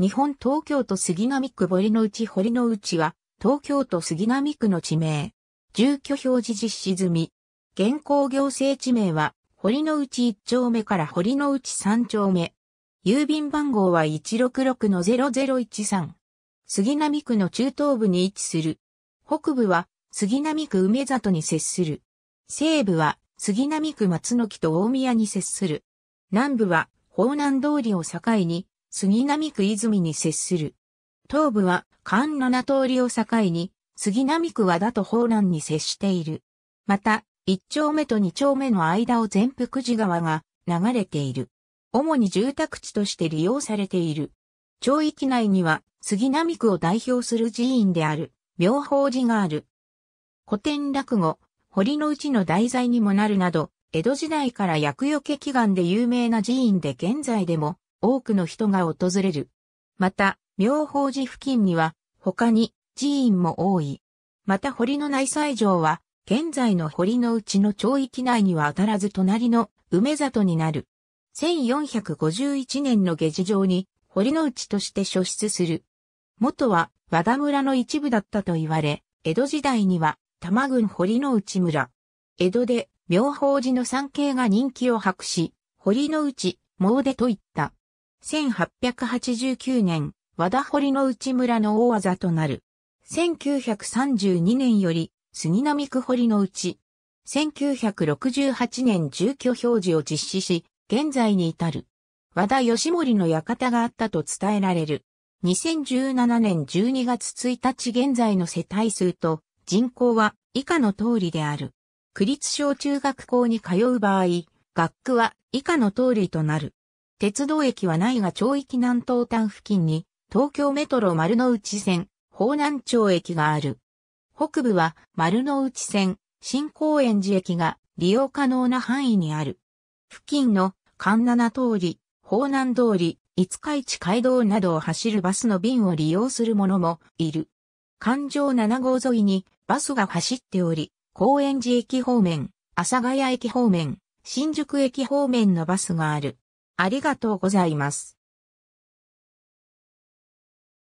日本東京都杉並区堀の内堀の内は、東京都杉並区の地名。住居表示実施済み。現行行政地名は、堀の内1丁目から堀の内3丁目。郵便番号は166-0013。杉並区の中東部に位置する。北部は、杉並区梅里に接する。西部は、杉並区松の木と大宮に接する。南部は、方南通りを境に、杉並区泉に接する。東部は関七通りを境に、杉並区和田と方南に接している。また、1丁目と2丁目の間を全福寺川が流れている。主に住宅地として利用されている。町域内には杉並区を代表する寺院である、妙法寺がある。古典落語、堀の内の題材にもなるなど、江戸時代から厄除け祈願で有名な寺院で現在でも多くの人が訪れる。また、妙法寺付近には、他に寺院も多い。また堀の内西城は、現在の堀のうちの町域内には当たらず隣の梅里になる。1451年の下地上に堀の内として所出する。元は和田村の一部だったと言われ、江戸時代には多摩郡堀の内村。江戸で妙法寺の三景が人気を博し、堀の内、詣出といった。1889年、和田堀の内村の大技となる。1932年より、杉並区堀の内。1968年住居表示を実施し、現在に至る。和田義盛の館があったと伝えられる。2017年12月1日現在の世帯数と人口は以下の通りである。区立小中学校に通う場合、学区は以下の通りとなる。鉄道駅はないが町域南東端付近に、東京メトロ丸の内線、方南町駅がある。北部は丸の内線、新高円寺駅が利用可能な範囲にある。付近の環七通り、方南通り、五日市街道などを走るバスの便を利用する者もいる。環状七号沿いにバスが走っており、高円寺駅方面、阿佐ヶ谷駅方面、新宿駅方面のバスがある。ありがとうございます。